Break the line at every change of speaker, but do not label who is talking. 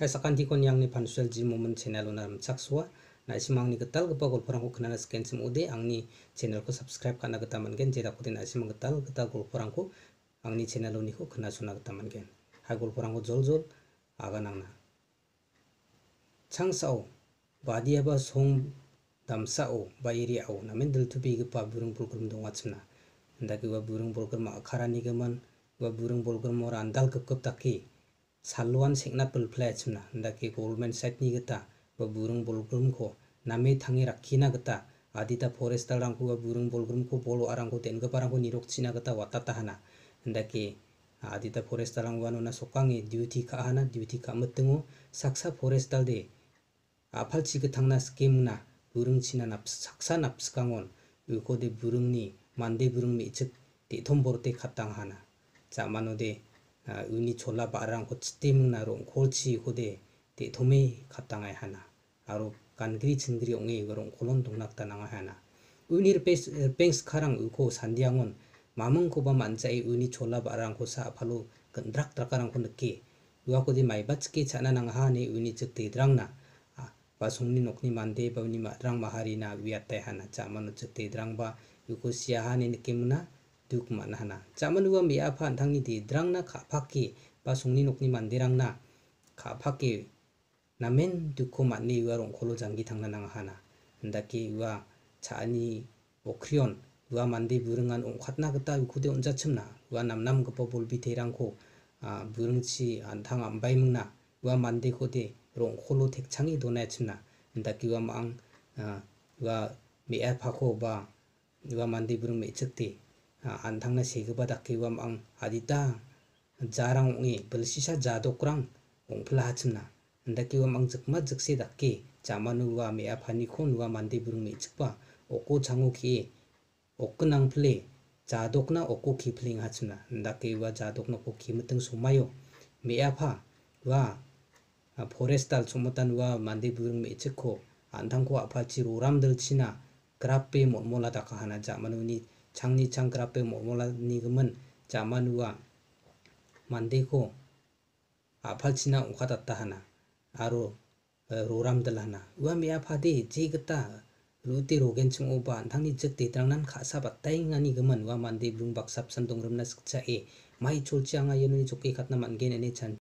saisakan tikon yang ni pansel ji momen channel unar mchakswa na isimang ni getal gepa golporang ko kenana scan sim Ang angni channel ko subscribe kana geta mangen jeda kudin din isimang ketal getal golporang Ang angni channel nih ko kena suna geta mangen ha golporang ko jol jol aga Chang sao. Badi ba song sao, bayiri au. namun dulu tuh tupi pak burung program dong watsna ndaki wa burung program akara ni geman wa burung program ora randal kekup takki. taki 살루안 생나 불플레침나 다기 골멘 사이트니 그다 뭐 부릉 볼그름 코 남의 탕이 라키나 그다 아디다 포레스탈 랑코가 부릉 볼그름 코 볼로 아랑코 덴거 바랑코 니록 치나 그다 왔다 하나 다기 아디다 포레스탈 랑와노나 속강이 듀티 카 하나 듀티 카 멋등고 삭사 포레스탈 데 아팔 치그탕나 스키무나 부릉 치나 납 삭사 납스강온 유코데 부릉니 만데 부릉미 측 디톰보르테 카탕 하나 자마노데 아, 은이 졸라 빠랑 고치띠문 나롱 골치 고대 때 도메이 갑당아야 하나 아로 간그리 진그리 옹에 그런 고론 동락다 나가 하나 은이를 뺑스카랑 의고 산디앙은 마문 고바 만자이 은이 졸라 빠랑 고사 발로 건드락 드락가랑 고느끼 누아고디 마이바츠키 자나낭 하니 은이 즉대 드랑나 basungni nokni mande bawni madrang mahari na w i a t a hana cha manu chukte drang ba u k o s i a hani nikimuna duk man a hana chamanuwa mi a p a anthangni di drangna kha phaki ba sungni nokni mandirangna kha phaki namen dukho m a n i u w a rongkholo jangi thangna nang hana ndaki u w a chani o k r i o n u w a mandi burungan ongkhatna gita u k u d e onjachimna u w a namnam gpo bolbi teirangko a burungchi anthang ambaimna yuwa mandi k o d e rongkholo thekchangi donachimna ndaki u w a mang a yuwa mi apha ko ba u w a mandi burung me chakti an thang na segi ba dakki wam ang adita jarang ungi belsisa jadokrang ong phla hachimna ndaki wam ang jikma jikse dakki chamanu wa me aphani khon wa mandi burung me chikpa oko changu ki oknang phle 자독나 얻고 기플링 하츠나 나케와 자독나 고 기무등 소마요 메아파 와 포레스탈 소모탄 와 만데 부릉 메츠코 안탕코 아파치 로람들 치나 그라페 몰라다카 하나 자마누니 장리창 글 앞에 모몰라니금은 자만우와 만데고 아팔치나 오카다타 하나 아로 어, 로람들 하나 우와 미아파디 지그타 루티 로겐층 오반 당니 즉 대당난 가사바 따잉아니 그만 와 만디 룽박삽 산동름나 습차에 마이 졸지앙아 예눈이 좋게 갔나 만겐에네 잔